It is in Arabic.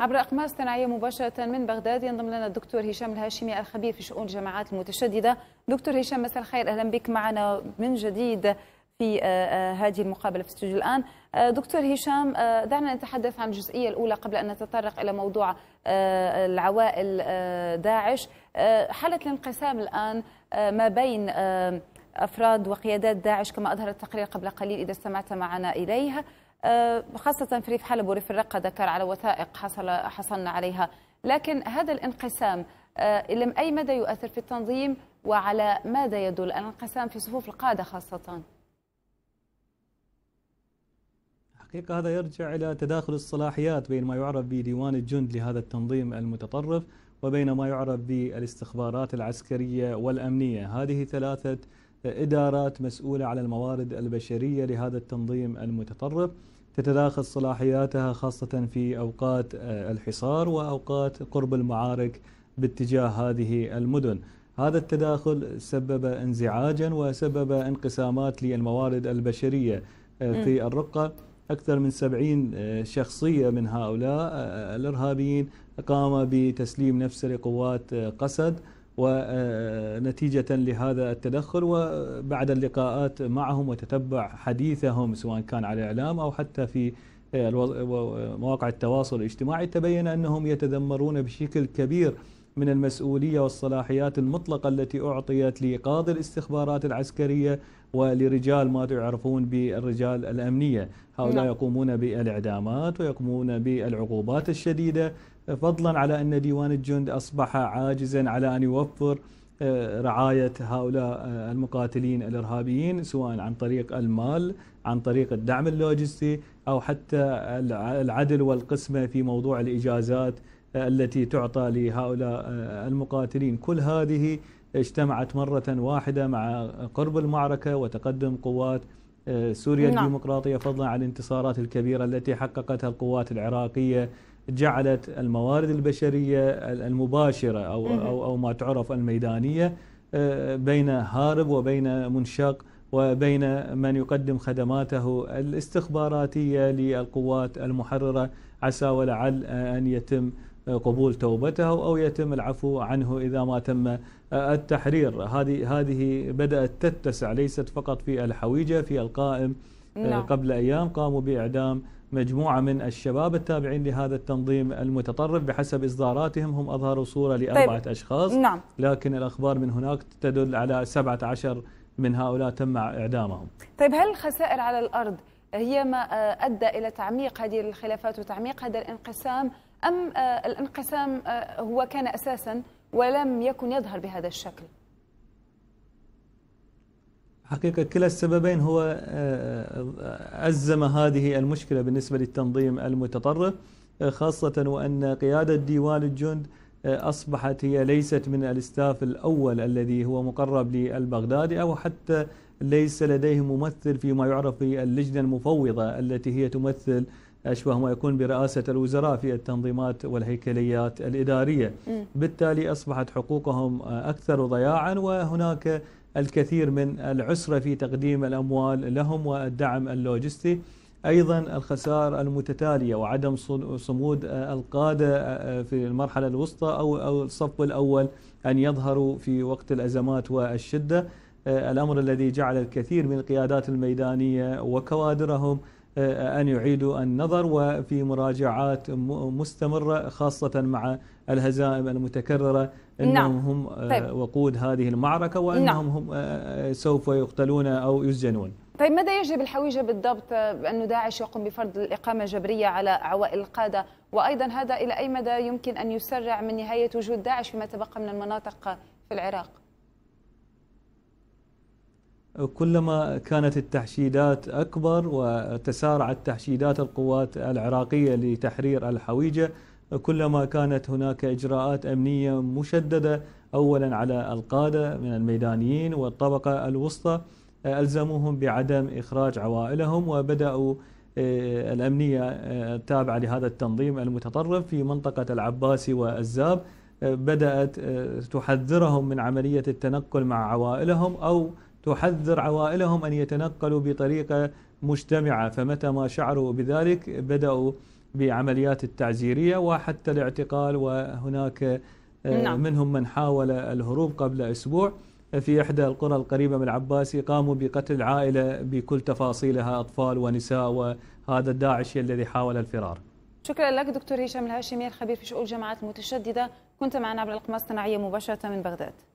عبر أقمار صناعية مباشرة من بغداد ينضم لنا الدكتور هشام الهاشمي الخبير في شؤون الجماعات المتشددة دكتور هشام مساء الخير أهلا بك معنا من جديد في آه، آه، هذه المقابلة في استوديو الآن آه، دكتور هشام دعنا نتحدث عن الجزئية الأولى قبل أن نتطرق إلى موضوع العوائل داعش حالة الانقسام الآن ما بين أفراد وقيادات داعش كما أظهر التقرير قبل قليل إذا استمعت معنا إليها آه، خاصة في ريف حلب وريف الرقة ذكر على وثائق حصل حصلنا عليها لكن هذا الانقسام آه، لم أي مدى يؤثر في التنظيم وعلى ماذا يدل الانقسام في صفوف القادة خاصة حقيقة هذا يرجع إلى تداخل الصلاحيات بين ما يعرف بديوان الجند لهذا التنظيم المتطرف وبين ما يعرف بالاستخبارات العسكرية والأمنية هذه ثلاثة إدارات مسؤولة على الموارد البشرية لهذا التنظيم المتطرف تتداخل صلاحياتها خاصة في أوقات آه، الحصار وأوقات قرب المعارك باتجاه هذه المدن هذا التداخل سبب انزعاجا وسبب انقسامات للموارد البشرية آه، في الرقة أكثر من 70 آه، شخصية من هؤلاء الإرهابيين قام بتسليم نفسه لقوات قسد ونتيجة لهذا التدخل وبعد اللقاءات معهم وتتبع حديثهم سواء كان على الإعلام أو حتى في آه، مواقع التواصل الاجتماعي تبين أنهم يتذمرون بشكل كبير من المسؤولية والصلاحيات المطلقة التي أعطيت لقاضي الاستخبارات العسكرية ولرجال ما تعرفون بالرجال الأمنية هؤلاء نعم. يقومون بالإعدامات ويقومون بالعقوبات الشديدة فضلا على أن ديوان الجند أصبح عاجزا على أن يوفر آه، رعاية هؤلاء آه، المقاتلين الإرهابيين سواء عن طريق المال عن طريق الدعم اللوجستي أو حتى العدل والقسمة في موضوع الإجازات آه، التي تعطى لهؤلاء المقاتلين كل هذه اجتمعت مرة واحدة مع قرب المعركة وتقدم قوات سوريا نعم. الديمقراطية فضلا عن الانتصارات الكبيرة التي حققتها القوات العراقية جعلت الموارد البشريه المباشره او او او ما تعرف الميدانيه آه، بين هارب وبين منشق وبين من يقدم خدماته الاستخباراتيه للقوات المحرره عسى ولعل آه، ان يتم آه، قبول توبته او يتم العفو عنه اذا ما تم التحرير هذه هذه بدات تتسع ليست فقط في الحويجه في القائم نعم. قبل ايام قاموا باعدام مجموعة من الشباب التابعين لهذا التنظيم المتطرف بحسب إصداراتهم هم أظهروا صورة لأربعة طيب. أشخاص نعم. لكن الأخبار من هناك تدل على 17 من هؤلاء تم إعدامهم طيب هل الخسائر على الأرض هي ما آه، أدى إلى تعميق هذه الخلافات وتعميق هذا الانقسام أم آه، الانقسام آه، هو كان أساسا ولم يكن يظهر بهذا الشكل؟ حقيقة كلا السببين هو أزم آه، آه، هذه المشكلة بالنسبة للتنظيم المتطرف آه، خاصة وأن قيادة ديوان الجند أصبحت هي ليست من الاستاف الأول الذي هو مقرب للبغدادي أو حتى ليس لديه ممثل فيما يعرف باللجنة المفوضة التي هي تمثل أشبه ما يكون برئاسة الوزراء في التنظيمات والهيكليات الإدارية بالتالي أصبحت حقوقهم أكثر ضياعا وهناك الكثير من العسرة في تقديم الأموال لهم والدعم اللوجستي أيضا الخسائر المتتالية وعدم صمود القادة آه، آه، في المرحلة الوسطى أو الصف الأول أن يظهروا في وقت الأزمات والشدة آه، الأمر الذي جعل الكثير من القيادات الميدانية وكوادرهم أن يعيدوا النظر وفي مراجعات مستمرة خاصة مع الهزائم المتكررة نعم. أنهم نعم. هم آه، طيب. وقود هذه المعركة وأنهم نعم. هم آه، آه، سوف يقتلون أو يسجنون طيب ماذا يجب الحويجة بالضبط أن داعش يقوم بفرض الإقامة الجبرية على عوائل القادة وأيضا هذا إلى أي مدى يمكن أن يسرع من نهاية وجود داعش فيما تبقى من المناطق في العراق؟ كلما كانت التحشيدات أكبر وتسارعت تحشيدات القوات العراقية لتحرير الحويجة كلما كانت هناك إجراءات أمنية مشددة أولا على القادة من الميدانيين والطبقة الوسطى ألزموهم بعدم إخراج عوائلهم وبدأوا آه، الأمنية آه، التابعة لهذا التنظيم المتطرف في منطقة العباسي والزاب آه، بدأت تحذرهم من عملية التنقل مع عوائلهم أو تحذر عوائلهم أن يتنقلوا بطريقة مجتمعة فمتى ما شعروا بذلك بدأوا بعمليات التعزيرية وحتى الاعتقال وهناك آه، نعم. منهم من حاول الهروب قبل أسبوع في إحدى القرى القريبة من العباسي قاموا بقتل عائلة بكل تفاصيلها أطفال ونساء وهذا الداعشي الذي حاول الفرار شكرا لك دكتور هشام الهاشمي الخبير في شؤون الجماعات المتشددة كنت معنا عبر القناة الصناعية مباشرة من بغداد